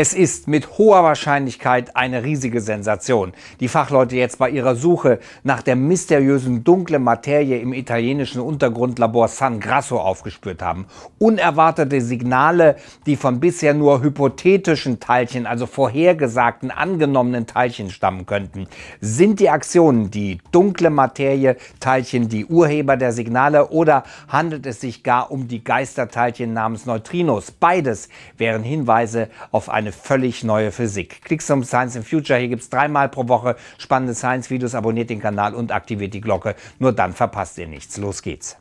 Es ist mit hoher Wahrscheinlichkeit eine riesige Sensation. Die Fachleute jetzt bei ihrer Suche nach der mysteriösen dunklen Materie im italienischen Untergrundlabor San Grasso aufgespürt haben. Unerwartete Signale, die von bisher nur hypothetischen Teilchen, also vorhergesagten angenommenen Teilchen stammen könnten, sind die Aktionen die dunkle Materie, Teilchen die Urheber der Signale oder handelt es sich gar um die Geisterteilchen namens Neutrinos? Beides wären Hinweise auf eine eine völlig neue Physik. Klick zum Science in Future. Hier gibt es dreimal pro Woche spannende Science-Videos. Abonniert den Kanal und aktiviert die Glocke. Nur dann verpasst ihr nichts. Los geht's.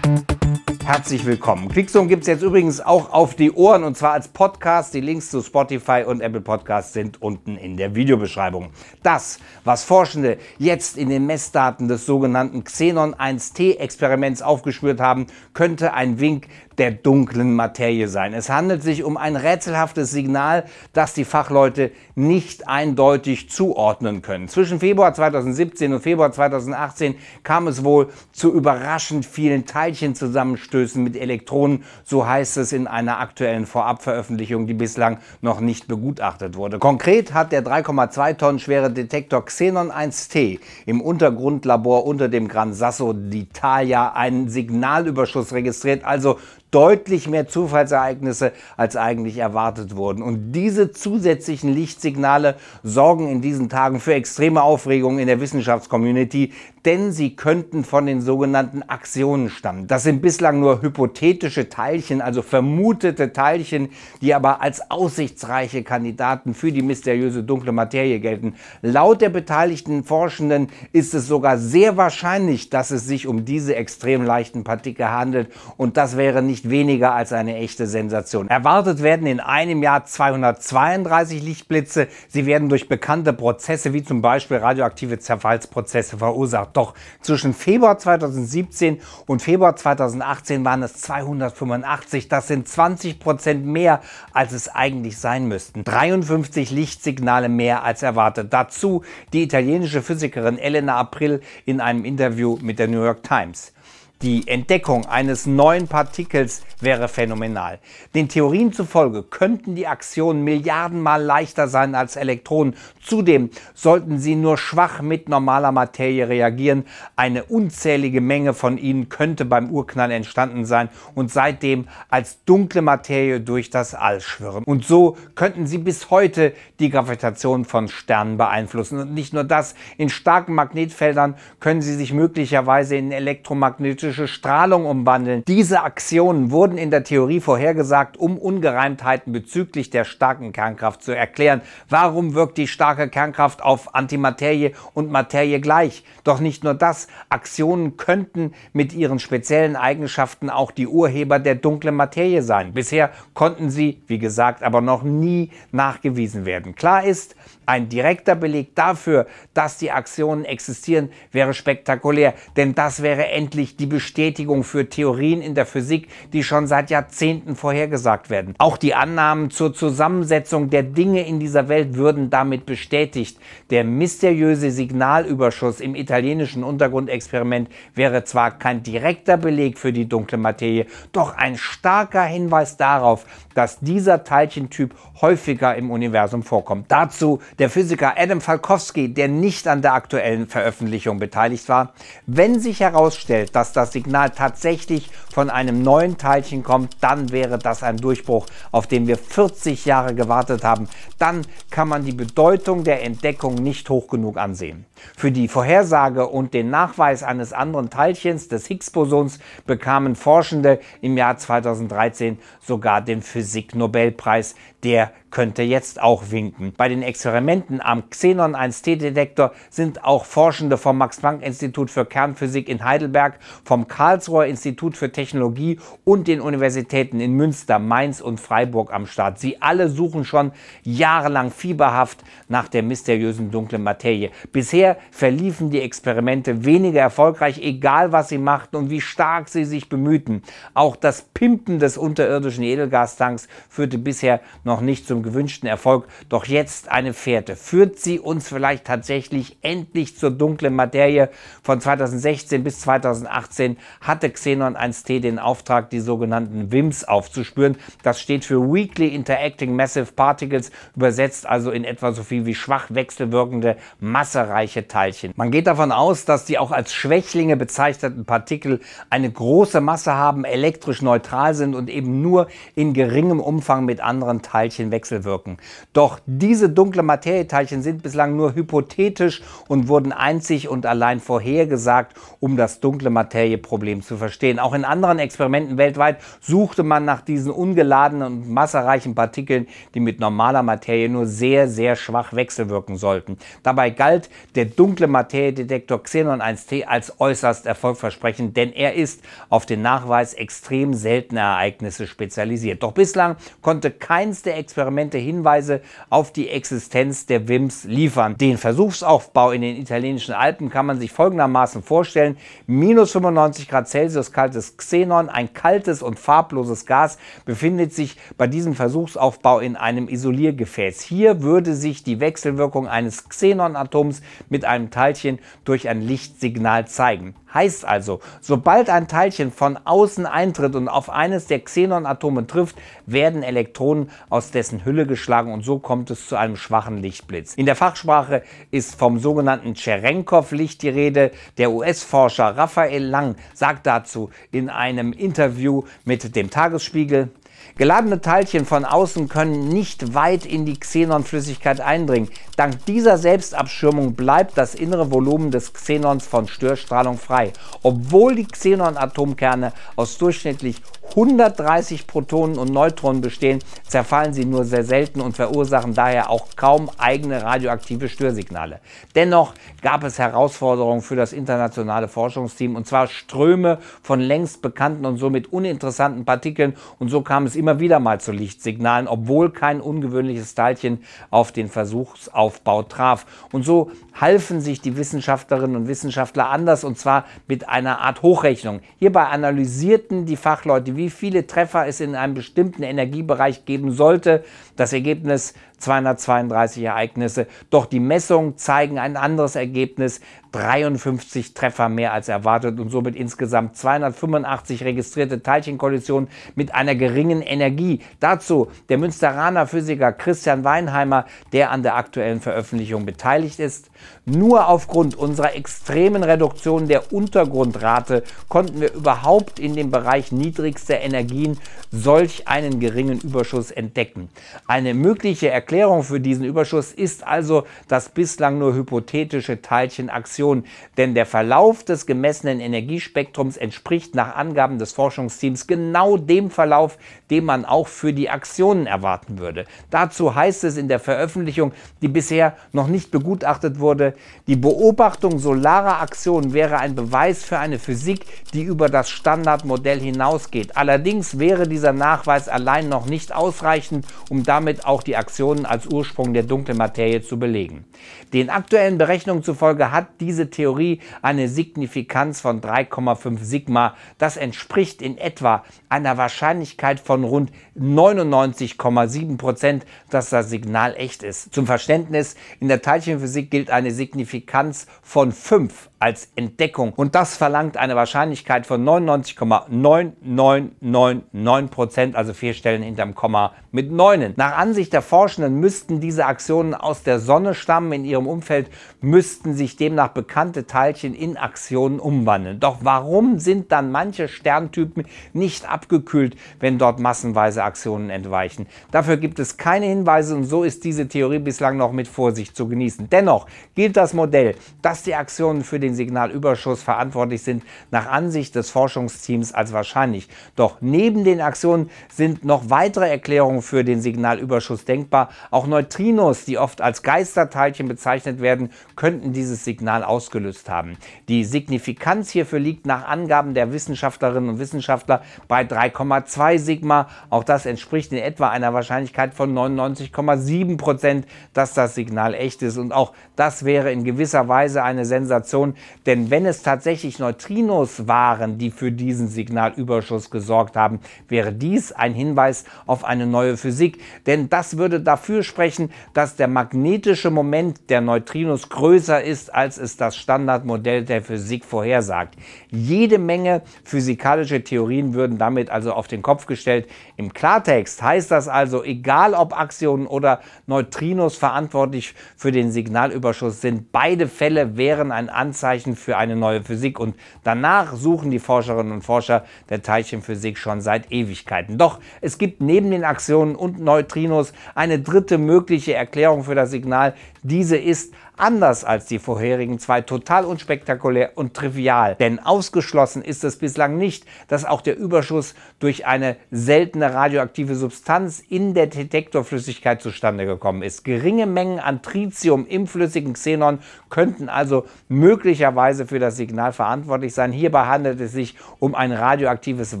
herzlich willkommen. Klickzone gibt es jetzt übrigens auch auf die Ohren und zwar als Podcast. Die Links zu Spotify und Apple Podcasts sind unten in der Videobeschreibung. Das, was Forschende jetzt in den Messdaten des sogenannten Xenon 1T-Experiments aufgespürt haben, könnte ein Wink der dunklen Materie sein. Es handelt sich um ein rätselhaftes Signal, das die Fachleute nicht eindeutig zuordnen können. Zwischen Februar 2017 und Februar 2018 kam es wohl zu überraschend vielen Teilchenzusammenstößen mit Elektronen, so heißt es in einer aktuellen Vorabveröffentlichung, die bislang noch nicht begutachtet wurde. Konkret hat der 3,2 Tonnen schwere Detektor Xenon 1T im Untergrundlabor unter dem Gran Sasso d'Italia einen Signalüberschuss registriert, also deutlich mehr Zufallsereignisse, als eigentlich erwartet wurden. Und diese zusätzlichen Lichtsignale sorgen in diesen Tagen für extreme Aufregung in der Wissenschaftscommunity, denn sie könnten von den sogenannten Axionen stammen. Das sind bislang nur hypothetische Teilchen, also vermutete Teilchen, die aber als aussichtsreiche Kandidaten für die mysteriöse dunkle Materie gelten. Laut der beteiligten Forschenden ist es sogar sehr wahrscheinlich, dass es sich um diese extrem leichten Partikel handelt und das wäre nicht weniger als eine echte Sensation. Erwartet werden in einem Jahr 232 Lichtblitze. Sie werden durch bekannte Prozesse wie zum Beispiel radioaktive Zerfallsprozesse verursacht. Doch zwischen Februar 2017 und Februar 2018 waren es 285. Das sind 20 Prozent mehr, als es eigentlich sein müssten. 53 Lichtsignale mehr als erwartet. Dazu die italienische Physikerin Elena April in einem Interview mit der New York Times. Die Entdeckung eines neuen Partikels wäre phänomenal. Den Theorien zufolge könnten die Aktionen Milliardenmal leichter sein als Elektronen. Zudem sollten sie nur schwach mit normaler Materie reagieren. Eine unzählige Menge von ihnen könnte beim Urknall entstanden sein und seitdem als dunkle Materie durch das All schwirren. Und so könnten sie bis heute die Gravitation von Sternen beeinflussen. Und nicht nur das, in starken Magnetfeldern können sie sich möglicherweise in elektromagnetischen elektrische Strahlung umwandeln. Diese Aktionen wurden in der Theorie vorhergesagt, um Ungereimtheiten bezüglich der starken Kernkraft zu erklären. Warum wirkt die starke Kernkraft auf Antimaterie und Materie gleich? Doch nicht nur das. Aktionen könnten mit ihren speziellen Eigenschaften auch die Urheber der dunklen Materie sein. Bisher konnten sie, wie gesagt, aber noch nie nachgewiesen werden. Klar ist, ein direkter Beleg dafür, dass die Aktionen existieren, wäre spektakulär, denn das wäre endlich die Bestätigung für Theorien in der Physik, die schon seit Jahrzehnten vorhergesagt werden. Auch die Annahmen zur Zusammensetzung der Dinge in dieser Welt würden damit bestätigt. Der mysteriöse Signalüberschuss im italienischen Untergrundexperiment wäre zwar kein direkter Beleg für die dunkle Materie, doch ein starker Hinweis darauf, dass dieser Teilchentyp häufiger im Universum vorkommt. Dazu der Physiker Adam Falkowski, der nicht an der aktuellen Veröffentlichung beteiligt war, wenn sich herausstellt, dass das Signal tatsächlich von einem neuen Teilchen kommt, dann wäre das ein Durchbruch, auf den wir 40 Jahre gewartet haben. Dann kann man die Bedeutung der Entdeckung nicht hoch genug ansehen. Für die Vorhersage und den Nachweis eines anderen Teilchens des Higgs-Bosons bekamen Forschende im Jahr 2013 sogar den Physik-Nobelpreis, der könnte jetzt auch winken. Bei den Experimenten am Xenon 1T-Detektor sind auch Forschende vom Max-Planck-Institut für Kernphysik in Heidelberg, vom Karlsruher Institut für Technologie und den Universitäten in Münster, Mainz und Freiburg am Start. Sie alle suchen schon jahrelang fieberhaft nach der mysteriösen dunklen Materie. Bisher verliefen die Experimente weniger erfolgreich, egal was sie machten und wie stark sie sich bemühten. Auch das Pimpen des unterirdischen Edelgastanks führte bisher noch noch nicht zum gewünschten Erfolg, doch jetzt eine Fährte. Führt sie uns vielleicht tatsächlich endlich zur dunklen Materie? Von 2016 bis 2018 hatte Xenon 1T den Auftrag, die sogenannten WIMS aufzuspüren. Das steht für Weakly Interacting Massive Particles, übersetzt also in etwa so viel wie schwach wechselwirkende, massereiche Teilchen. Man geht davon aus, dass die auch als Schwächlinge bezeichneten Partikel eine große Masse haben, elektrisch neutral sind und eben nur in geringem Umfang mit anderen Teilchen Teilchen wechselwirken. Doch diese dunkle Materieteilchen sind bislang nur hypothetisch und wurden einzig und allein vorhergesagt, um das dunkle Materieproblem zu verstehen. Auch in anderen Experimenten weltweit suchte man nach diesen ungeladenen und massereichen Partikeln, die mit normaler Materie nur sehr, sehr schwach wechselwirken sollten. Dabei galt der dunkle Materiedetektor Xenon 1T als äußerst erfolgversprechend, denn er ist auf den Nachweis extrem seltener Ereignisse spezialisiert. Doch bislang konnte keins erste Experimente Hinweise auf die Existenz der WIMPs liefern. Den Versuchsaufbau in den italienischen Alpen kann man sich folgendermaßen vorstellen. Minus 95 Grad Celsius kaltes Xenon, ein kaltes und farbloses Gas, befindet sich bei diesem Versuchsaufbau in einem Isoliergefäß. Hier würde sich die Wechselwirkung eines Xenonatoms mit einem Teilchen durch ein Lichtsignal zeigen. Heißt also, sobald ein Teilchen von außen eintritt und auf eines der Xenonatome trifft, werden Elektronen aus dessen Hülle geschlagen und so kommt es zu einem schwachen Lichtblitz. In der Fachsprache ist vom sogenannten Cherenkov-Licht die Rede. Der US-Forscher Raphael Lang sagt dazu in einem Interview mit dem Tagesspiegel, Geladene Teilchen von außen können nicht weit in die Xenonflüssigkeit eindringen. Dank dieser Selbstabschirmung bleibt das innere Volumen des Xenons von Störstrahlung frei, obwohl die Xenon-Atomkerne aus durchschnittlich 130 Protonen und Neutronen bestehen, zerfallen sie nur sehr selten und verursachen daher auch kaum eigene radioaktive Störsignale. Dennoch gab es Herausforderungen für das internationale Forschungsteam, und zwar Ströme von längst bekannten und somit uninteressanten Partikeln, und so kam es immer wieder mal zu Lichtsignalen, obwohl kein ungewöhnliches Teilchen auf den Versuchsaufbau traf. Und so halfen sich die Wissenschaftlerinnen und Wissenschaftler anders und zwar mit einer Art Hochrechnung. Hierbei analysierten die Fachleute, wie viele Treffer es in einem bestimmten Energiebereich geben sollte. Das Ergebnis 232 Ereignisse. Doch die Messungen zeigen ein anderes Ergebnis. 53 Treffer mehr als erwartet und somit insgesamt 285 registrierte Teilchenkollisionen mit einer geringen Energie. Dazu der Münsteraner Physiker Christian Weinheimer, der an der aktuellen Veröffentlichung beteiligt ist. Nur aufgrund unserer extremen Reduktion der Untergrundrate konnten wir überhaupt in dem Bereich niedrigster Energien solch einen geringen Überschuss entdecken. Eine mögliche Erklärung für diesen Überschuss ist also dass bislang nur hypothetische Teilchenaktionen Emissionen, denn der Verlauf des gemessenen Energiespektrums entspricht nach Angaben des Forschungsteams genau dem Verlauf, den man auch für die Aktionen erwarten würde. Dazu heißt es in der Veröffentlichung, die bisher noch nicht begutachtet wurde, die Beobachtung solarer Aktionen wäre ein Beweis für eine Physik, die über das Standardmodell hinausgeht. Allerdings wäre dieser Nachweis allein noch nicht ausreichend, um damit auch die Aktionen als Ursprung der dunklen Materie zu belegen. Den aktuellen Berechnungen zufolge hat die diese Theorie eine Signifikanz von 3,5 Sigma. Das entspricht in etwa einer Wahrscheinlichkeit von rund 99,7 Prozent, dass das Signal echt ist. Zum Verständnis, in der Teilchenphysik gilt eine Signifikanz von 5 als Entdeckung. Und das verlangt eine Wahrscheinlichkeit von 99,9999 Prozent, also vier Stellen hinterm Komma mit Neunen. Nach Ansicht der Forschenden müssten diese Aktionen aus der Sonne stammen. In ihrem Umfeld müssten sich demnach bekannte Teilchen in Aktionen umwandeln. Doch warum sind dann manche Sterntypen nicht abgekühlt, wenn dort massenweise Aktionen entweichen? Dafür gibt es keine Hinweise und so ist diese Theorie bislang noch mit Vorsicht zu genießen. Dennoch gilt das Modell, dass die Aktionen für den den Signalüberschuss verantwortlich sind, nach Ansicht des Forschungsteams als wahrscheinlich. Doch neben den Aktionen sind noch weitere Erklärungen für den Signalüberschuss denkbar. Auch Neutrinos, die oft als Geisterteilchen bezeichnet werden, könnten dieses Signal ausgelöst haben. Die Signifikanz hierfür liegt nach Angaben der Wissenschaftlerinnen und Wissenschaftler bei 3,2 Sigma. Auch das entspricht in etwa einer Wahrscheinlichkeit von 99,7 Prozent, dass das Signal echt ist. Und auch das wäre in gewisser Weise eine Sensation, denn wenn es tatsächlich Neutrinos waren, die für diesen Signalüberschuss gesorgt haben, wäre dies ein Hinweis auf eine neue Physik. Denn das würde dafür sprechen, dass der magnetische Moment der Neutrinos größer ist, als es das Standardmodell der Physik vorhersagt. Jede Menge physikalische Theorien würden damit also auf den Kopf gestellt. Im Klartext heißt das also, egal ob Axionen oder Neutrinos verantwortlich für den Signalüberschuss sind, beide Fälle wären ein Anzeichen Anzeichen für eine neue Physik und danach suchen die Forscherinnen und Forscher der Teilchenphysik schon seit Ewigkeiten. Doch es gibt neben den Aktionen und Neutrinos eine dritte mögliche Erklärung für das Signal. Diese ist anders als die vorherigen zwei total unspektakulär und trivial. Denn ausgeschlossen ist es bislang nicht, dass auch der Überschuss durch eine seltene radioaktive Substanz in der Detektorflüssigkeit zustande gekommen ist. Geringe Mengen an Tritium im flüssigen Xenon könnten also möglicherweise für das Signal verantwortlich sein. Hierbei handelt es sich um ein radioaktives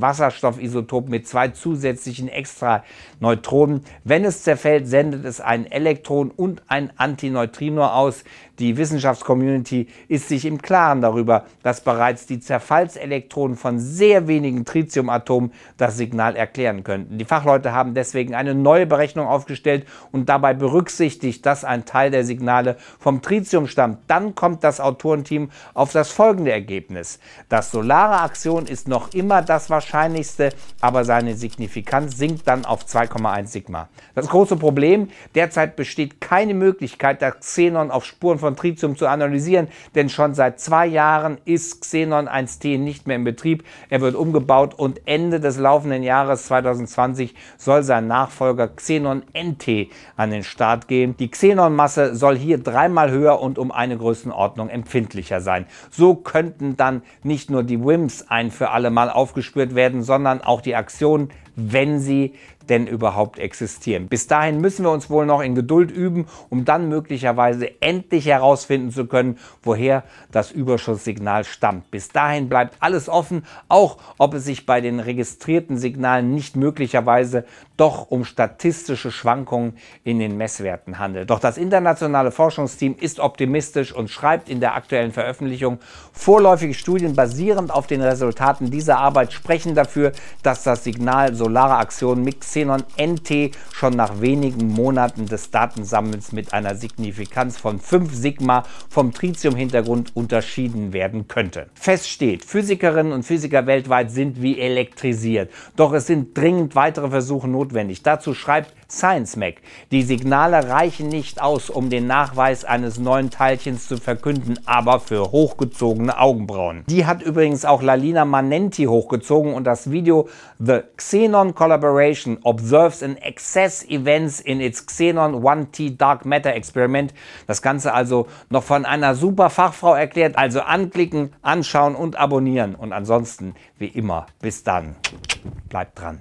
Wasserstoffisotop mit zwei zusätzlichen Extraneutronen. Wenn es zerfällt, sendet es ein Elektron und ein Antineutrino aus. Die Wissenschaftscommunity ist sich im Klaren darüber, dass bereits die Zerfallselektronen von sehr wenigen Tritiumatomen das Signal erklären könnten. Die Fachleute haben deswegen eine neue Berechnung aufgestellt und dabei berücksichtigt, dass ein Teil der Signale vom Tritium stammt. Dann kommt das Autorenteam auf das folgende Ergebnis. Das solare Aktion ist noch immer das wahrscheinlichste, aber seine Signifikanz sinkt dann auf 2,1 Sigma. Das große Problem, derzeit besteht keine Möglichkeit, das Xenon auf Spuren von Tritium zu analysieren, denn schon seit zwei Jahren ist Xenon 1T nicht mehr in Betrieb. Er wird umgebaut und Ende des laufenden Jahres 2020 soll sein Nachfolger Xenon NT an den Start gehen. Die Xenon-Masse soll hier dreimal höher und um eine Größenordnung empfindlicher sein. So könnten dann nicht nur die WIMs ein für alle Mal aufgespürt werden, sondern auch die Aktionen, wenn sie denn überhaupt existieren. Bis dahin müssen wir uns wohl noch in Geduld üben, um dann möglicherweise endlich herausfinden zu können, woher das Überschusssignal stammt. Bis dahin bleibt alles offen, auch ob es sich bei den registrierten Signalen nicht möglicherweise doch um statistische Schwankungen in den Messwerten handelt. Doch das internationale Forschungsteam ist optimistisch und schreibt in der aktuellen Veröffentlichung, vorläufige Studien basierend auf den Resultaten dieser Arbeit sprechen dafür, dass das Signal solare Aktion Mix Xenon NT schon nach wenigen Monaten des Datensammelns mit einer Signifikanz von 5 Sigma vom Tritium-Hintergrund unterschieden werden könnte. Fest steht, Physikerinnen und Physiker weltweit sind wie elektrisiert. Doch es sind dringend weitere Versuche notwendig. Dazu schreibt Science Mac. Die Signale reichen nicht aus, um den Nachweis eines neuen Teilchens zu verkünden, aber für hochgezogene Augenbrauen. Die hat übrigens auch Lalina Manenti hochgezogen und das Video The Xenon Collaboration Observes in Excess Events in its Xenon 1T Dark Matter Experiment. Das Ganze also noch von einer super Fachfrau erklärt. Also anklicken, anschauen und abonnieren. Und ansonsten, wie immer, bis dann. Bleibt dran.